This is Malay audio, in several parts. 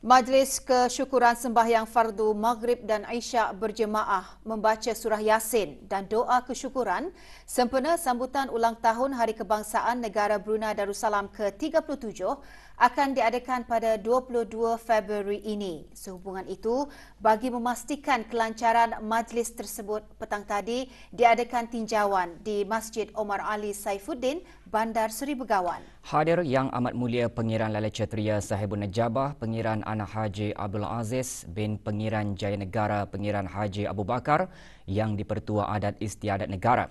Majlis Kesyukuran Sembahyang Fardu Maghrib dan Aisyah berjemaah membaca surah Yasin dan doa kesyukuran sempena sambutan ulang tahun Hari Kebangsaan Negara Brunei Darussalam ke-37 akan diadakan pada 22 Februari ini. Sehubungan itu bagi memastikan kelancaran majlis tersebut petang tadi diadakan tinjauan di Masjid Omar Ali Saifuddin, Bandar Seri Begawan. Hadir yang amat mulia Pengiran Lala Chatria Sahibun Najabah, Pengiran Anak Haji Abdul Aziz bin Pengiran Jaya Negara, Pengiran Haji Abu Bakar yang di Pertua Adat Istiadat Negara.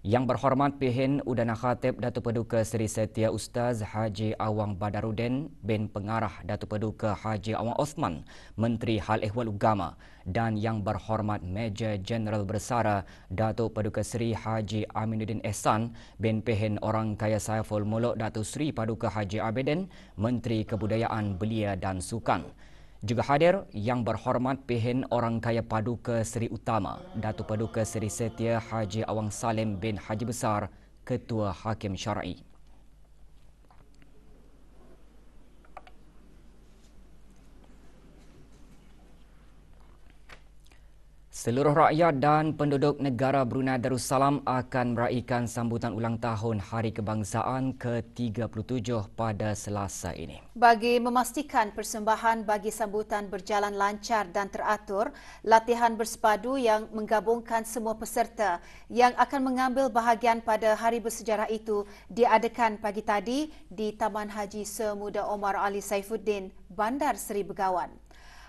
Yang berhormat Pihin Udana Khatib Datu Peduka Seri Setia Ustaz Haji Awang Badarudin bin Pengarah Datu Peduka Haji Awang Osman, Menteri Hal Ehwal Ugama dan Yang Berhormat Major General Bersara Datu Peduka Seri Haji Aminuddin Ehsan bin Pihin Orang Kaya Saiful Muluk Datu Seri Paduka Haji Abedin, Menteri Kebudayaan Belia dan Sukan. Juga hadir yang berhormat pihin orang kaya Paduka Seri Utama, Datu Paduka Seri Setia Haji Awang Salim bin Haji Besar, Ketua Hakim Syarikat. Seluruh rakyat dan penduduk negara Brunei Darussalam akan meraihkan sambutan ulang tahun Hari Kebangsaan ke-37 pada Selasa ini. Bagi memastikan persembahan bagi sambutan berjalan lancar dan teratur, latihan bersepadu yang menggabungkan semua peserta yang akan mengambil bahagian pada hari bersejarah itu diadakan pagi tadi di Taman Haji Semuda Omar Ali Saifuddin, Bandar Seri Begawan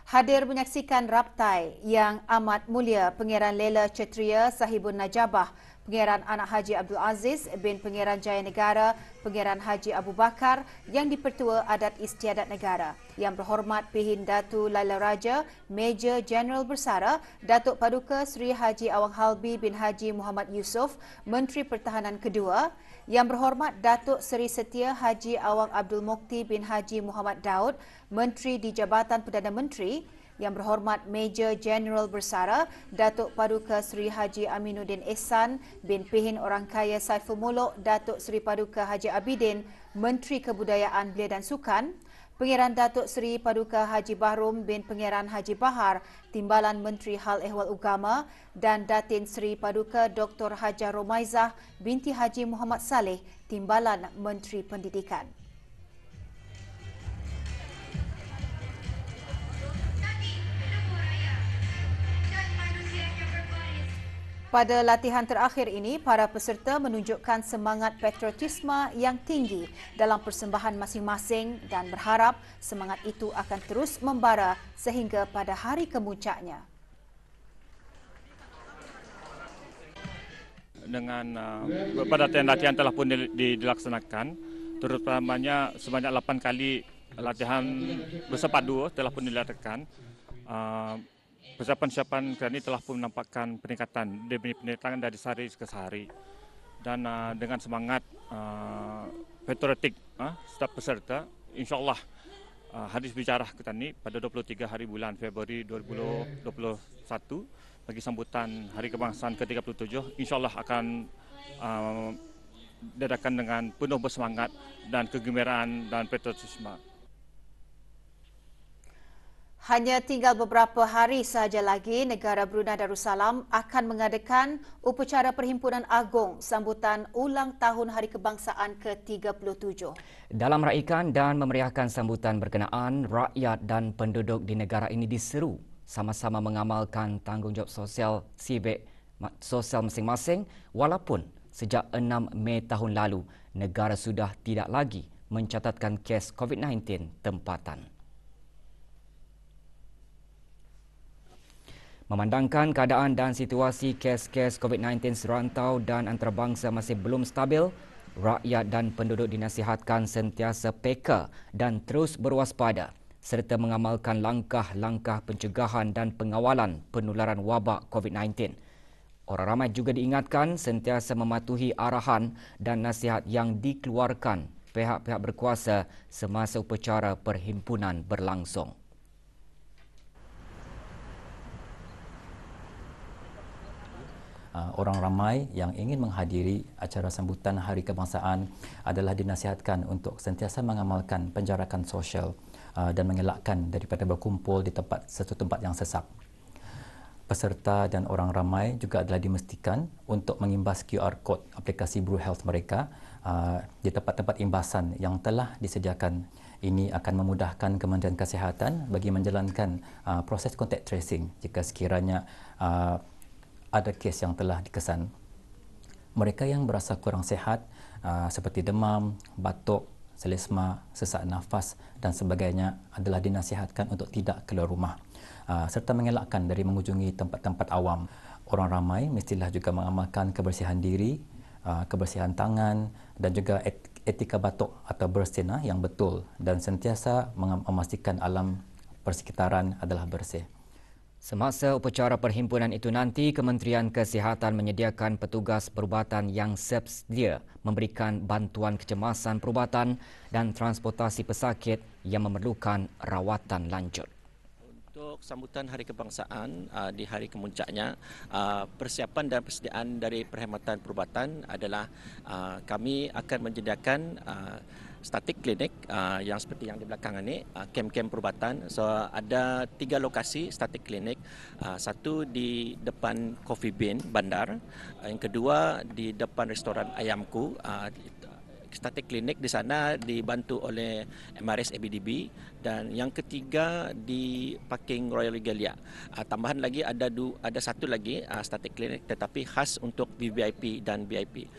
hadir menyaksikan raptai yang amat mulia Pengiran Lela Cetria Sahibun Najabah, Pengiran Anak Haji Abdul Aziz bin Pengiran Jaya Negara, Pengiran Haji Abu Bakar yang dipertua Adat Istiadat Negara. Yang berhormat Pihin Datu Lala Raja, Major General Bersara, Datuk Paduka Sri Haji Awang Halbi bin Haji Muhammad Yusof, Menteri Pertahanan Kedua, yang Berhormat Datuk Seri Setia Haji Awang Abdul Mukti bin Haji Muhammad Daud, Menteri di Jabatan Perdana Menteri, Yang Berhormat Major General Bersara Datuk Paduka Seri Haji Aminuddin Ehsan bin Pihin Orang Kaya Saiful Muluk Datuk Seri Paduka Haji Abidin, Menteri Kebudayaan Belia dan Sukan, Pengiran Datuk Seri Paduka Haji Bahrum bin Pengiran Haji Bahar, Timbalan Menteri Hal Ehwal Ugama dan Datin Seri Paduka Dr. Hajar Romaizah binti Haji Muhammad Saleh, Timbalan Menteri Pendidikan. Pada latihan terakhir ini, para peserta menunjukkan semangat patriotisme yang tinggi dalam persembahan masing-masing dan berharap semangat itu akan terus membara sehingga pada hari kemuncaknya. Dengan pada uh, latihan telah pun dilaksanakan, terutamanya sebanyak 8 kali latihan bersepadu telah pun dilakukan. Uh, persiapan-persiapan kami telah pun menampakkan peningkatan demi peningkatan dari sehari ke sehari dan uh, dengan semangat uh, patriotik uh, ah, setiap peserta insyaallah uh, hadis bicara kita ini pada 23 hari bulan Februari 2021 bagi sambutan Hari Kebangsaan ke-37 insyaallah akan uh, dadakan dengan penuh bersemangat dan kegembiraan dan patriotisme. Hanya tinggal beberapa hari sahaja lagi negara Brunei Darussalam akan mengadakan upacara perhimpunan agung sambutan ulang tahun Hari Kebangsaan ke-37. Dalam raikan dan memeriahkan sambutan berkenaan, rakyat dan penduduk di negara ini diseru sama-sama mengamalkan tanggungjawab sosial sibik sosial masing-masing walaupun sejak 6 Mei tahun lalu negara sudah tidak lagi mencatatkan kes COVID-19 tempatan. Memandangkan keadaan dan situasi kes-kes COVID-19 serantau dan antarabangsa masih belum stabil, rakyat dan penduduk dinasihatkan sentiasa peka dan terus berwaspada serta mengamalkan langkah-langkah pencegahan dan pengawalan penularan wabak COVID-19. Orang ramai juga diingatkan sentiasa mematuhi arahan dan nasihat yang dikeluarkan pihak-pihak berkuasa semasa upacara perhimpunan berlangsung. Ah, orang ramai yang ingin menghadiri acara sambutan Hari Kebangsaan adalah dinasihatkan untuk sentiasa mengamalkan penjarakan sosial uh, dan mengelakkan daripada berkumpul di tempat satu tempat yang sesak. Peserta dan orang ramai juga adalah dimestikan untuk mengimbas QR code aplikasi Blue Health mereka uh, di tempat-tempat imbasan yang telah disediakan. Ini akan memudahkan Kementerian Kesihatan bagi menjalankan uh, proses contact tracing jika sekiranya uh, ada kes yang telah dikesan. Mereka yang berasa kurang sihat ah, seperti demam, batuk, selesma, sesak nafas dan sebagainya adalah dinasihatkan untuk tidak keluar rumah ah, serta mengelakkan dari mengunjungi tempat-tempat awam. Orang ramai mestilah juga mengamalkan kebersihan diri, ah, kebersihan tangan dan juga etika batuk atau bersinah yang betul dan sentiasa memastikan alam persekitaran adalah bersih. Semasa upacara perhimpunan itu nanti, Kementerian Kesihatan menyediakan petugas perubatan yang sepsedia memberikan bantuan kecemasan perubatan dan transportasi pesakit yang memerlukan rawatan lanjut. Untuk sambutan Hari Kebangsaan uh, di hari kemuncaknya, uh, persiapan dan persediaan dari perkhidmatan perubatan adalah uh, kami akan menyediakan Statik klinik ah, yang seperti yang di belakang ini ah, kem-kem perubatan so ada tiga lokasi statik klinik. Ah, satu di depan coffee bean bandar yang kedua di depan restoran ayamku Statik klinik di sana dibantu oleh MRS ABDB dan yang ketiga di parking Royal Regalia uh, tambahan lagi ada du- ada satu lagi uh, static clinic tetapi khas untuk VIP dan VIP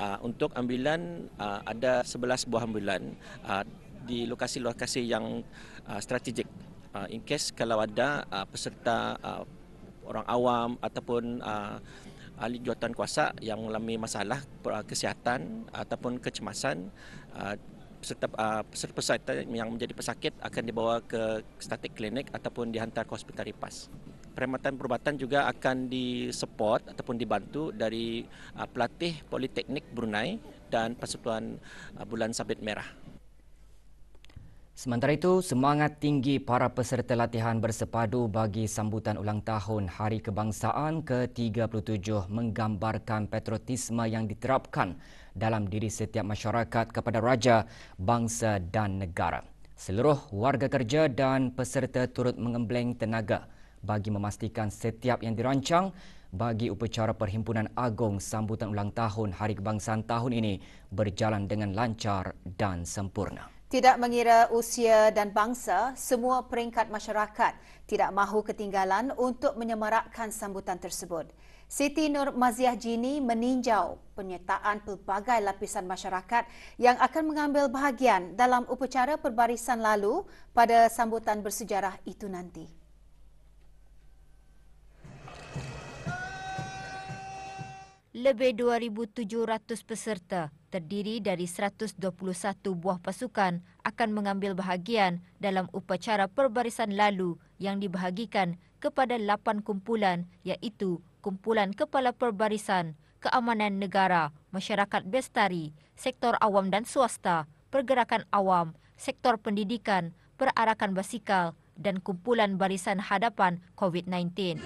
Uh, untuk ambilan uh, ada 11 buah ambilan uh, di lokasi-lokasi yang uh, strategik. Uh, in case kalau ada uh, peserta uh, orang awam ataupun uh, ahli jawatan kuasa yang mengalami masalah uh, kesihatan ataupun kecemasan peserta uh, peserta-peserta yang menjadi pesakit akan dibawa ke static klinik ataupun dihantar ke hospital ripas perkhidmatan perubatan juga akan disupport ataupun dibantu dari uh, pelatih Politeknik Brunei dan Persatuan uh, Bulan Sabit Merah. Sementara itu, semangat tinggi para peserta latihan bersepadu bagi sambutan ulang tahun Hari Kebangsaan ke-37 menggambarkan patriotisme yang diterapkan dalam diri setiap masyarakat kepada raja, bangsa dan negara. Seluruh warga kerja dan peserta turut mengembleng tenaga bagi memastikan setiap yang dirancang bagi upacara Perhimpunan Agong Sambutan Ulang Tahun Hari Kebangsaan tahun ini berjalan dengan lancar dan sempurna. Tidak mengira usia dan bangsa, semua peringkat masyarakat tidak mahu ketinggalan untuk menyemarakkan sambutan tersebut. Siti Nur Maziah Jini meninjau penyertaan pelbagai lapisan masyarakat yang akan mengambil bahagian dalam upacara perbarisan lalu pada sambutan bersejarah itu nanti. lebih 2,700 peserta terdiri dari 121 buah pasukan akan mengambil bahagian dalam upacara perbarisan lalu yang dibahagikan kepada 8 kumpulan iaitu Kumpulan Kepala Perbarisan, Keamanan Negara, Masyarakat Bestari, Sektor Awam dan Swasta, Pergerakan Awam, Sektor Pendidikan, Perarakan Basikal dan Kumpulan Barisan Hadapan COVID-19.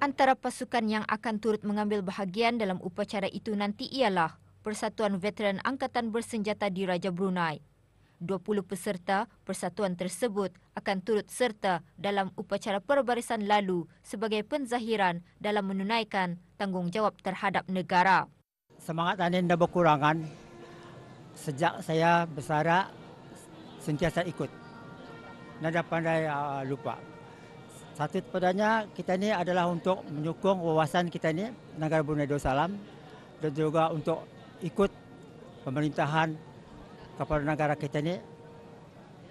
Antara pasukan yang akan turut mengambil bahagian dalam upacara itu nanti ialah Persatuan Veteran Angkatan Bersenjata di Raja Brunei. 20 peserta persatuan tersebut akan turut serta dalam upacara perbarisan lalu sebagai penzahiran dalam menunaikan tanggungjawab terhadap negara. Semangat Anin tidak berkurangan sejak saya bersara sentiasa ikut nada pandai uh, ah, ah, lupa. Satu padanya kita ini adalah untuk menyokong wawasan kita ini negara Brunei Darussalam dan juga untuk ikut pemerintahan kepada negara kita ini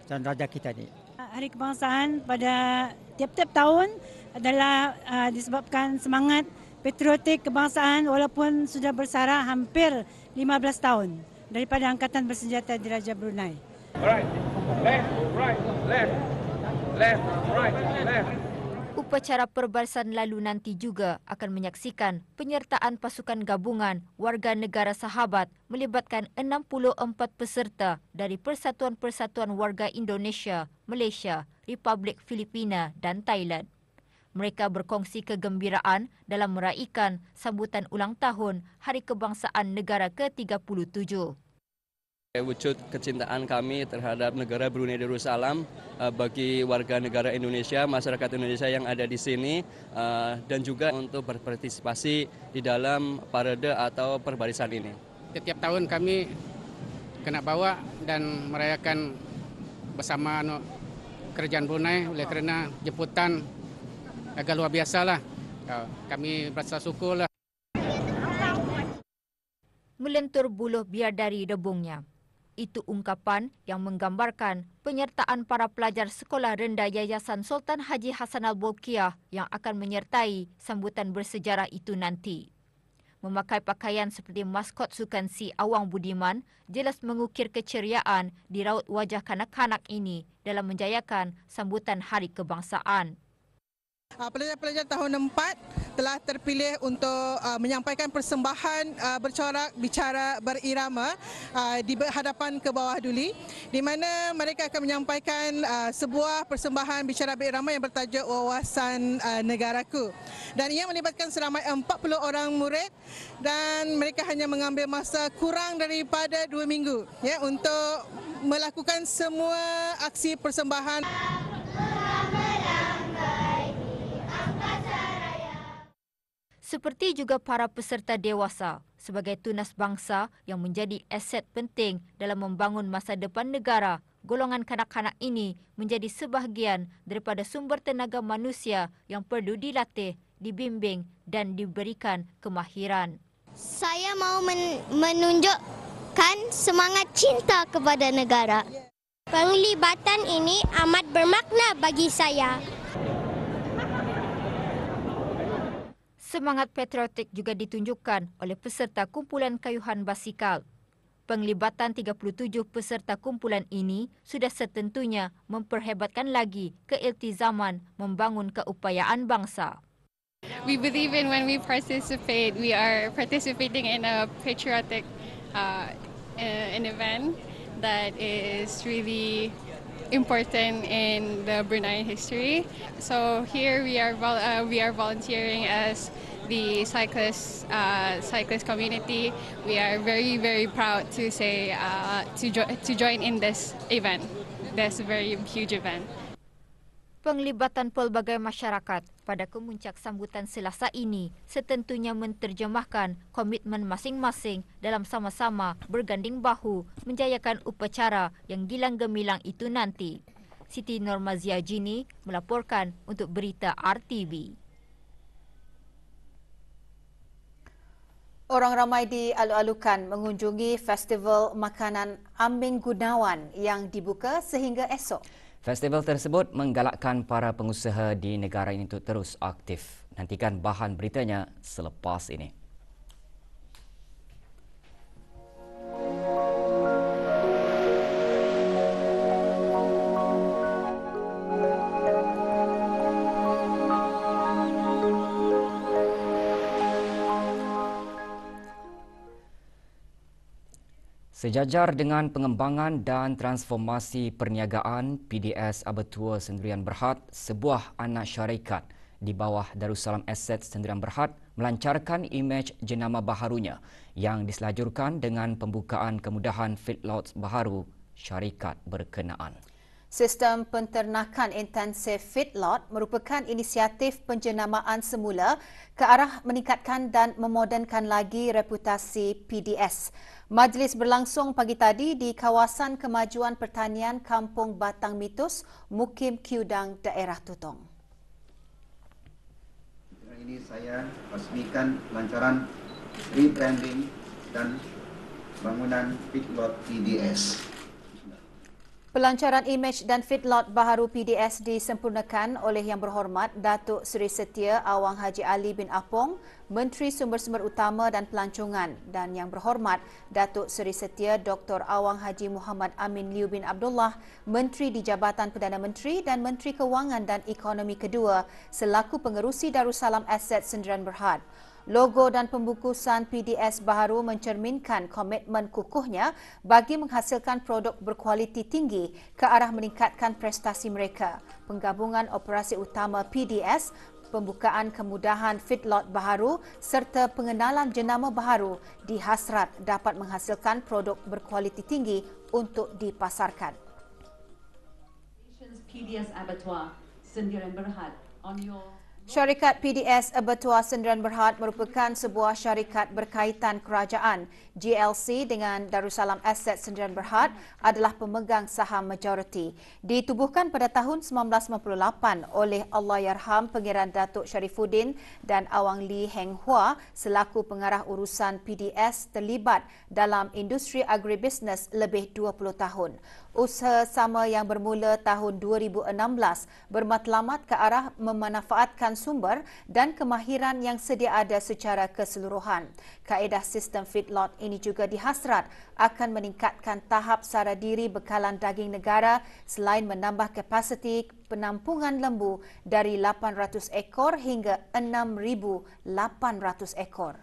dan raja kita ini. Hari kebangsaan pada tiap-tiap tahun adalah uh, disebabkan semangat patriotik kebangsaan walaupun sudah bersara hampir 15 tahun daripada angkatan bersenjata diraja Brunei. Alright. Upacara perbalasan lalu nanti juga akan menyaksikan penyertaan pasukan gabungan warga negara sahabat melibatkan 64 peserta dari Persatuan-Persatuan Warga Indonesia, Malaysia, Republik Filipina dan Thailand. Mereka berkongsi kegembiraan dalam meraihkan sambutan ulang tahun Hari Kebangsaan Negara ke-37. Eh, wujud kecintaan kami terhadap negara Brunei Darussalam eh, bagi warga negara Indonesia, masyarakat Indonesia yang ada di sini, eh, dan juga untuk berpartisipasi di dalam parade atau perbarisan ini. Setiap tahun kami kena bawa dan merayakan bersama kerjaan Brunei oleh karena jemputan agak luar biasa lah. Kami rasa syukur lah. Melentur buluh biar dari debungnya. Itu ungkapan yang menggambarkan penyertaan para pelajar sekolah rendah Yayasan Sultan Haji Hassan Al Bolkiah yang akan menyertai sambutan bersejarah itu nanti. Memakai pakaian seperti maskot sukan si Awang Budiman jelas mengukir keceriaan di raut wajah kanak-kanak ini dalam menjayakan sambutan Hari Kebangsaan. Ah, pelajar-pelajar tahun 4 telah terpilih untuk uh, menyampaikan persembahan uh, bercorak bicara berirama uh, di hadapan ke bawah duli di mana mereka akan menyampaikan uh, sebuah persembahan bicara berirama yang bertajuk Wawasan uh, Negaraku. Dan ia melibatkan seramai 40 orang murid dan mereka hanya mengambil masa kurang daripada 2 minggu ya untuk melakukan semua aksi persembahan. seperti juga para peserta dewasa sebagai tunas bangsa yang menjadi aset penting dalam membangun masa depan negara. Golongan kanak-kanak ini menjadi sebahagian daripada sumber tenaga manusia yang perlu dilatih, dibimbing dan diberikan kemahiran. Saya mahu men- menunjukkan semangat cinta kepada negara. Penglibatan ini amat bermakna bagi saya. Semangat patriotik juga ditunjukkan oleh peserta kumpulan kayuhan basikal. Penglibatan 37 peserta kumpulan ini sudah setentunya memperhebatkan lagi keiltizaman membangun keupayaan bangsa. We believe in when we participate, we are participating in a patriotic uh, e, an event that is really important in the Brunei history. So here we are uh, we are volunteering as the cyclist uh, cyclist community. We are very very proud to say uh, to jo to join in this event, this very huge event. Penglibatan pelbagai masyarakat pada kemuncak sambutan selasa ini setentunya menterjemahkan komitmen masing-masing dalam sama-sama berganding bahu menjayakan upacara yang gilang gemilang itu nanti. Siti Norma Ziajini melaporkan untuk berita RTV. Orang ramai di Alu-Alukan mengunjungi Festival Makanan Aming Gunawan yang dibuka sehingga esok. Festival tersebut menggalakkan para pengusaha di negara ini untuk terus aktif. Nantikan bahan beritanya selepas ini. Sejajar dengan pengembangan dan transformasi perniagaan, PDS Abertua Sendirian Berhad, sebuah anak syarikat di bawah Darussalam Asset Sendirian Berhad melancarkan imej jenama baharunya yang diselajurkan dengan pembukaan kemudahan feedlot baharu syarikat berkenaan. Sistem penternakan intensif feedlot merupakan inisiatif penjenamaan semula ke arah meningkatkan dan memodernkan lagi reputasi PDS. Majlis berlangsung pagi tadi di kawasan kemajuan pertanian Kampung Batang Mitus, Mukim Kiudang, Daerah Tutong. Dengan Ini saya resmikan lancaran rebranding dan bangunan feedlot PDS. Pelancaran Image dan Fitlot baharu PDS disempurnakan oleh Yang Berhormat Datuk Seri Setia Awang Haji Ali bin Apong, Menteri Sumber-Sumber Utama dan Pelancongan dan Yang Berhormat Datuk Seri Setia Dr. Awang Haji Muhammad Amin Liu bin Abdullah, Menteri di Jabatan Perdana Menteri dan Menteri Kewangan dan Ekonomi Kedua selaku pengerusi Darussalam Asset Sendirian Berhad. Logo dan pembukusan PDS baharu mencerminkan komitmen kukuhnya bagi menghasilkan produk berkualiti tinggi ke arah meningkatkan prestasi mereka. Penggabungan operasi utama PDS, pembukaan kemudahan feedlot baharu serta pengenalan jenama baharu dihasrat dapat menghasilkan produk berkualiti tinggi untuk dipasarkan. PDS Abattoir, Sendirian Berhad, on Syarikat PDS Bertuah Sendirian Berhad merupakan sebuah syarikat berkaitan kerajaan. GLC dengan Darussalam Asset Sendirian Berhad adalah pemegang saham majoriti. Ditubuhkan pada tahun 1998 oleh Allahyarham Pengiran Datuk Sharifuddin dan Awang Li Heng Hua selaku pengarah urusan PDS terlibat dalam industri agribisnes lebih 20 tahun. Usaha sama yang bermula tahun 2016 bermatlamat ke arah memanfaatkan sumber dan kemahiran yang sedia ada secara keseluruhan. Kaedah sistem feedlot ini juga dihasrat akan meningkatkan tahap sara diri bekalan daging negara selain menambah kapasiti penampungan lembu dari 800 ekor hingga 6,800 ekor.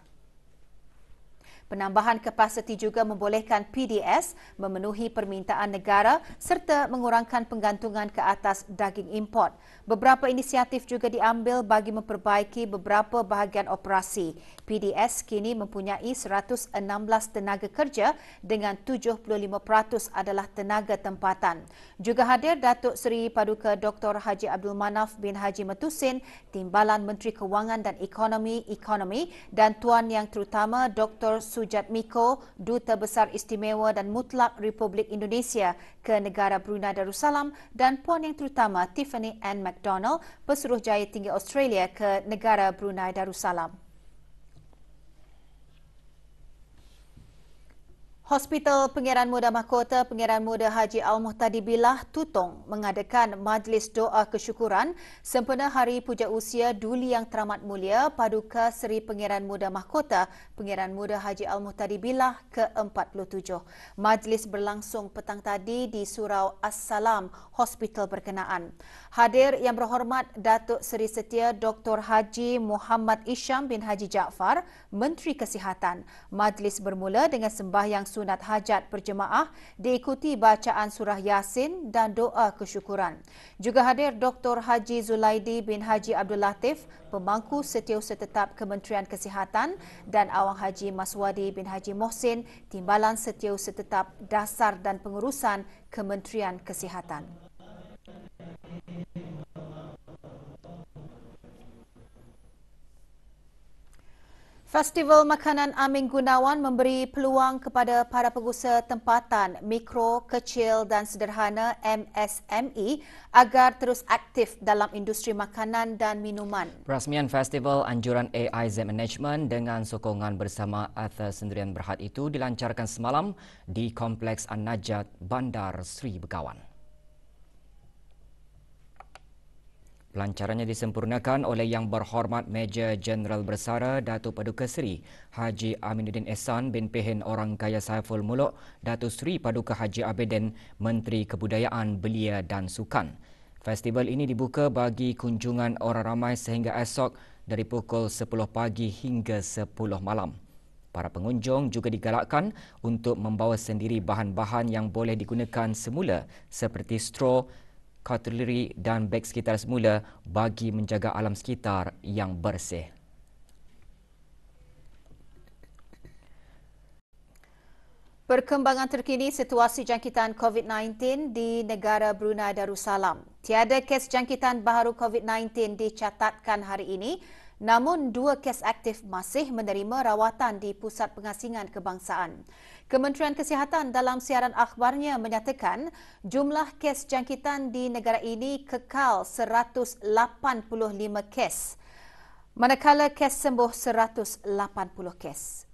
Penambahan kapasiti juga membolehkan PDS memenuhi permintaan negara serta mengurangkan penggantungan ke atas daging import. Beberapa inisiatif juga diambil bagi memperbaiki beberapa bahagian operasi. PDS kini mempunyai 116 tenaga kerja dengan 75% adalah tenaga tempatan. Juga hadir Datuk Seri Paduka Dr. Haji Abdul Manaf bin Haji Metusin, Timbalan Menteri Kewangan dan Ekonomi Ekonomi dan Tuan Yang Terutama Dr. Sujat Miko, Duta Besar Istimewa dan Mutlak Republik Indonesia ke negara Brunei Darussalam dan Puan Yang Terutama Tiffany Ann McDonald. McDonald, pesuruh jaya tinggi Australia ke negara Brunei Darussalam. Hospital Pengiran Muda Mahkota Pengiran Muda Haji Al-Muhtadi Bilah Tutong mengadakan Majlis Doa Kesyukuran sempena Hari Puja Usia Duli Yang Teramat Mulia Paduka Seri Pengiran Muda Mahkota Pengiran Muda Haji Al-Muhtadi Bilah ke-47. Majlis berlangsung petang tadi di Surau Assalam Hospital berkenaan. Hadir yang berhormat Datuk Seri Setia Dr. Haji Muhammad Isham bin Haji Jaafar, Menteri Kesihatan. Majlis bermula dengan sembahyang sunat hajat berjemaah diikuti bacaan surah Yasin dan doa kesyukuran. Juga hadir Dr. Haji Zulaidi bin Haji Abdul Latif, pemangku setiausaha tetap Kementerian Kesihatan dan Awang Haji Maswadi bin Haji Mohsin, timbalan setiausaha tetap dasar dan pengurusan Kementerian Kesihatan. Festival Makanan Amin Gunawan memberi peluang kepada para pengusaha tempatan mikro, kecil dan sederhana MSME agar terus aktif dalam industri makanan dan minuman. Perasmian Festival Anjuran AIZ Management dengan sokongan bersama Arthur Sendirian Berhad itu dilancarkan semalam di Kompleks An-Najat Bandar Sri Begawan. Pelancarannya disempurnakan oleh Yang Berhormat Major Jeneral Bersara Datuk Paduka Seri Haji Aminuddin Ehsan bin Pehen Orang Kaya Saiful Muluk Datuk Seri Paduka Haji Abedin Menteri Kebudayaan Belia dan Sukan. Festival ini dibuka bagi kunjungan orang ramai sehingga esok dari pukul 10 pagi hingga 10 malam. Para pengunjung juga digalakkan untuk membawa sendiri bahan-bahan yang boleh digunakan semula seperti straw, cutlery dan beg sekitar semula bagi menjaga alam sekitar yang bersih. Perkembangan terkini situasi jangkitan COVID-19 di negara Brunei Darussalam. Tiada kes jangkitan baru COVID-19 dicatatkan hari ini, namun dua kes aktif masih menerima rawatan di Pusat Pengasingan Kebangsaan. Kementerian Kesihatan dalam siaran akhbarnya menyatakan jumlah kes jangkitan di negara ini kekal 185 kes. Manakala kes sembuh 180 kes.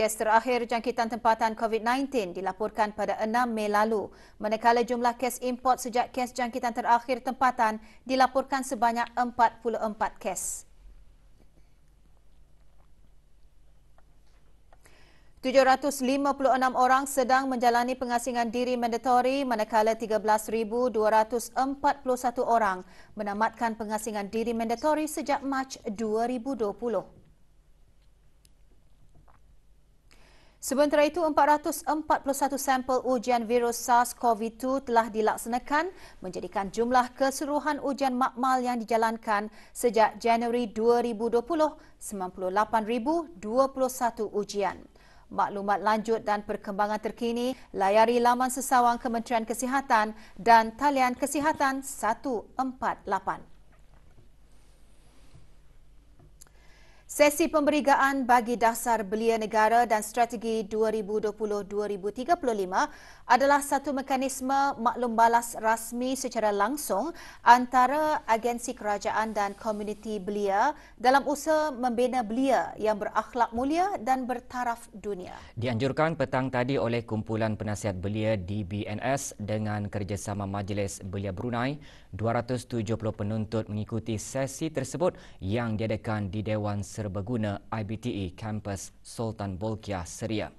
Kes terakhir jangkitan tempatan COVID-19 dilaporkan pada 6 Mei lalu, manakala jumlah kes import sejak kes jangkitan terakhir tempatan dilaporkan sebanyak 44 kes. Tujuh ratus lima puluh enam orang sedang menjalani pengasingan diri mandatory manakala satu orang menamatkan pengasingan diri mandatory sejak Mac dua dua ribu puluh. Sementara itu, 441 sampel ujian virus SARS-CoV-2 telah dilaksanakan menjadikan jumlah keseluruhan ujian makmal yang dijalankan sejak Januari 2020, 98,021 ujian. Maklumat lanjut dan perkembangan terkini, layari laman sesawang Kementerian Kesihatan dan talian kesihatan 148. Sesi pemberigaan bagi dasar belia negara dan strategi 2020-2035 adalah satu mekanisme maklum balas rasmi secara langsung antara agensi kerajaan dan komuniti belia dalam usaha membina belia yang berakhlak mulia dan bertaraf dunia. Dianjurkan petang tadi oleh Kumpulan Penasihat Belia di BNS dengan kerjasama Majlis Belia Brunei, 270 penuntut mengikuti sesi tersebut yang diadakan di Dewan Serbuk Serbaguna IBTE Kampus Sultan Bolkiah Seria.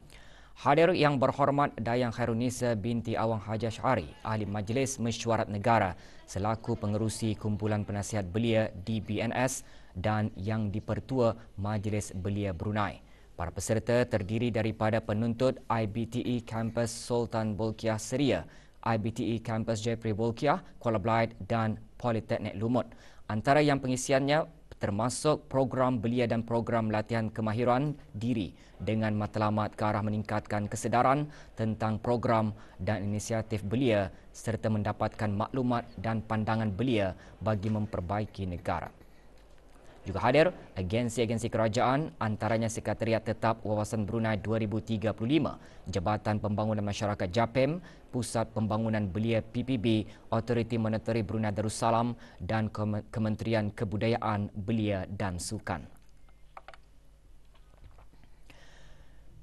Hadir yang berhormat Dayang Khairunisa binti Awang Haji Syari, Ahli Majlis Mesyuarat Negara selaku pengerusi Kumpulan Penasihat Belia DBNS dan Yang Dipertua Majlis Belia Brunei. Para peserta terdiri daripada penuntut IBTE Kampus Sultan Bolkiah Seria, IBTE Kampus Jepri Bolkiah, Kuala Belait dan Politeknik Lumut. Antara yang pengisiannya termasuk program belia dan program latihan kemahiran diri dengan matlamat ke arah meningkatkan kesedaran tentang program dan inisiatif belia serta mendapatkan maklumat dan pandangan belia bagi memperbaiki negara juga hadir agensi-agensi kerajaan antaranya Sekretariat Tetap Wawasan Brunei 2035, Jabatan Pembangunan Masyarakat JAPEM, Pusat Pembangunan Belia PPB, Otoriti Monetari Brunei Darussalam dan Kementerian Kebudayaan Belia dan Sukan.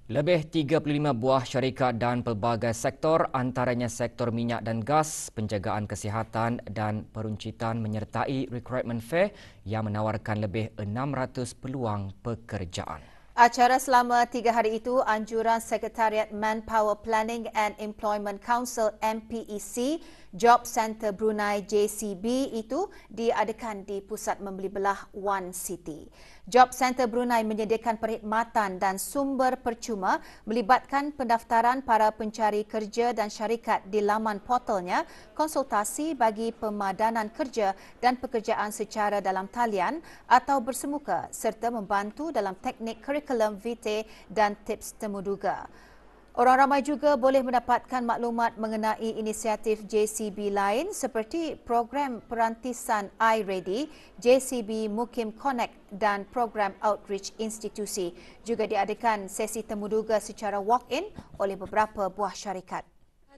Lebih 35 buah syarikat dan pelbagai sektor antaranya sektor minyak dan gas, penjagaan kesihatan dan peruncitan menyertai recruitment fair yang menawarkan lebih 600 peluang pekerjaan. Acara selama tiga hari itu, anjuran Sekretariat Manpower Planning and Employment Council MPEC Job Center Brunei JCB itu diadakan di Pusat Membeli Belah One City. Job Center Brunei menyediakan perkhidmatan dan sumber percuma melibatkan pendaftaran para pencari kerja dan syarikat di laman portalnya, konsultasi bagi pemadanan kerja dan pekerjaan secara dalam talian atau bersemuka serta membantu dalam teknik kurikulum vitae dan tips temuduga. Orang ramai juga boleh mendapatkan maklumat mengenai inisiatif JCB lain seperti program perantisan iReady, JCB Mukim Connect dan program Outreach Institusi. Juga diadakan sesi temuduga secara walk-in oleh beberapa buah syarikat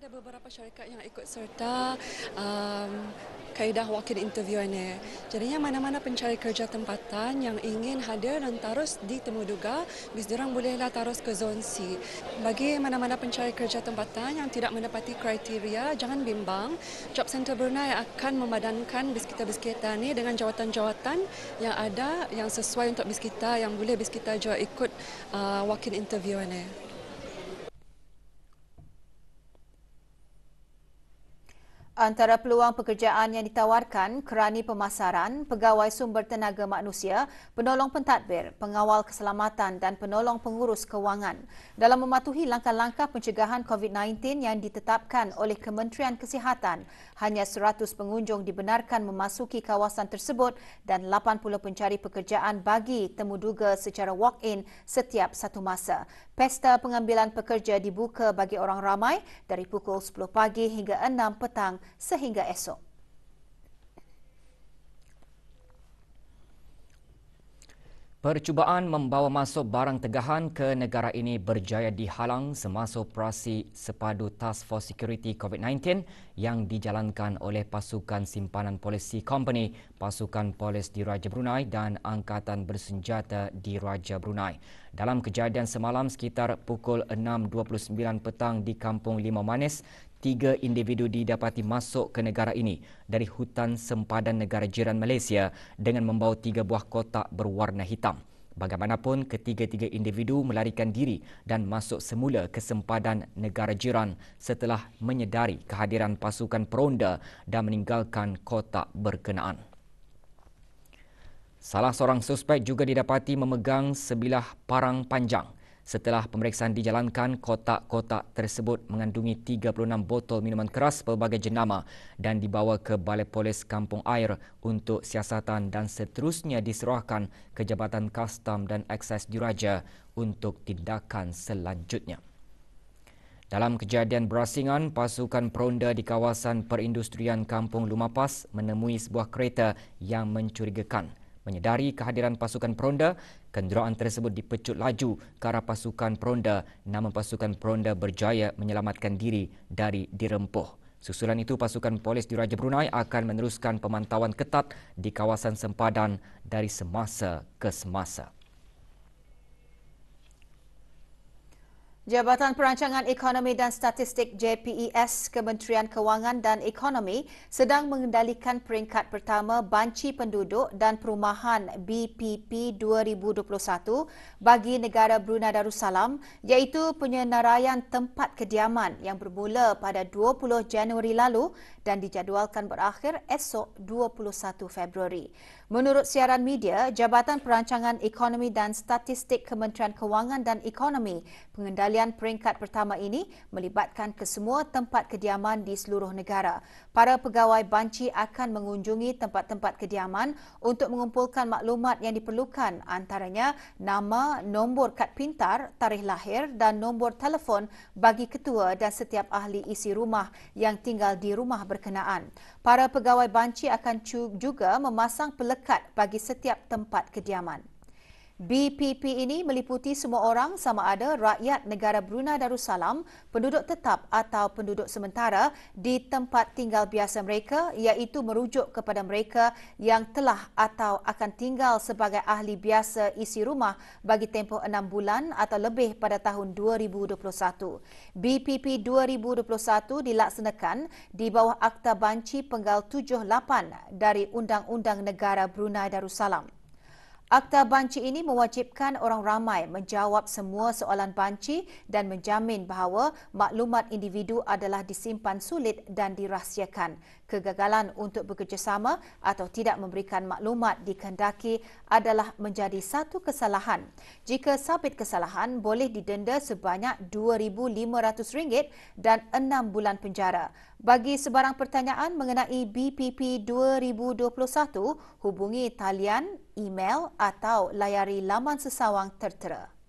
ada beberapa syarikat yang ikut serta um, kaedah wakil interview ini. Jadinya mana-mana pencari kerja tempatan yang ingin hadir dan terus ditemuduga, bis diorang bolehlah terus ke zon C. Bagi mana-mana pencari kerja tempatan yang tidak mendapati kriteria, jangan bimbang. Job Centre Brunei akan memadankan bis kita bis kita ni dengan jawatan-jawatan yang ada yang sesuai untuk bis kita yang boleh bis kita juga ikut uh, wakil interview ini. Antara peluang pekerjaan yang ditawarkan kerani pemasaran, pegawai sumber tenaga manusia, penolong pentadbir, pengawal keselamatan dan penolong pengurus kewangan dalam mematuhi langkah-langkah pencegahan COVID-19 yang ditetapkan oleh Kementerian Kesihatan. Hanya 100 pengunjung dibenarkan memasuki kawasan tersebut dan 80 pencari pekerjaan bagi temuduga secara walk-in setiap satu masa. Pesta pengambilan pekerja dibuka bagi orang ramai dari pukul 10 pagi hingga 6 petang sehingga esok. Percubaan membawa masuk barang tegahan ke negara ini berjaya dihalang semasa operasi sepadu Task Force Security COVID-19 yang dijalankan oleh Pasukan Simpanan Polisi Company, Pasukan Polis di Raja Brunei dan Angkatan Bersenjata di Raja Brunei. Dalam kejadian semalam sekitar pukul 6.29 petang di Kampung Lima Manis, tiga individu didapati masuk ke negara ini dari hutan sempadan negara jiran Malaysia dengan membawa tiga buah kotak berwarna hitam. Bagaimanapun, ketiga-tiga individu melarikan diri dan masuk semula ke sempadan negara jiran setelah menyedari kehadiran pasukan peronda dan meninggalkan kotak berkenaan. Salah seorang suspek juga didapati memegang sebilah parang panjang. Setelah pemeriksaan dijalankan, kotak-kotak tersebut mengandungi 36 botol minuman keras pelbagai jenama dan dibawa ke Balai Polis Kampung Air untuk siasatan dan seterusnya diserahkan ke Jabatan Kastam dan Akses Diraja untuk tindakan selanjutnya. Dalam kejadian berasingan, pasukan peronda di kawasan perindustrian Kampung Lumapas menemui sebuah kereta yang mencurigakan. Menyedari kehadiran pasukan peronda, kenderaan tersebut dipecut laju ke arah pasukan peronda namun pasukan peronda berjaya menyelamatkan diri dari dirempuh. Susulan itu pasukan polis di Raja Brunei akan meneruskan pemantauan ketat di kawasan sempadan dari semasa ke semasa. Jabatan Perancangan Ekonomi dan Statistik JPES Kementerian Kewangan dan Ekonomi sedang mengendalikan peringkat pertama Banci Penduduk dan Perumahan BPP 2021 bagi negara Brunei Darussalam iaitu penyenaraian tempat kediaman yang bermula pada 20 Januari lalu dan dijadualkan berakhir esok 21 Februari. Menurut siaran media, Jabatan Perancangan Ekonomi dan Statistik Kementerian Kewangan dan Ekonomi pengendalian pilihan peringkat pertama ini melibatkan kesemua tempat kediaman di seluruh negara. Para pegawai banci akan mengunjungi tempat-tempat kediaman untuk mengumpulkan maklumat yang diperlukan antaranya nama, nombor kad pintar, tarikh lahir dan nombor telefon bagi ketua dan setiap ahli isi rumah yang tinggal di rumah berkenaan. Para pegawai banci akan juga memasang pelekat bagi setiap tempat kediaman. BPP ini meliputi semua orang sama ada rakyat negara Brunei Darussalam, penduduk tetap atau penduduk sementara di tempat tinggal biasa mereka iaitu merujuk kepada mereka yang telah atau akan tinggal sebagai ahli biasa isi rumah bagi tempoh enam bulan atau lebih pada tahun 2021. BPP 2021 dilaksanakan di bawah Akta Banci Penggal 78 dari Undang-Undang Negara Brunei Darussalam. Akta banci ini mewajibkan orang ramai menjawab semua soalan banci dan menjamin bahawa maklumat individu adalah disimpan sulit dan dirahsiakan kegagalan untuk bekerjasama atau tidak memberikan maklumat dikendaki adalah menjadi satu kesalahan. Jika sabit kesalahan, boleh didenda sebanyak RM2,500 dan enam bulan penjara. Bagi sebarang pertanyaan mengenai BPP 2021, hubungi talian, email atau layari laman sesawang tertera.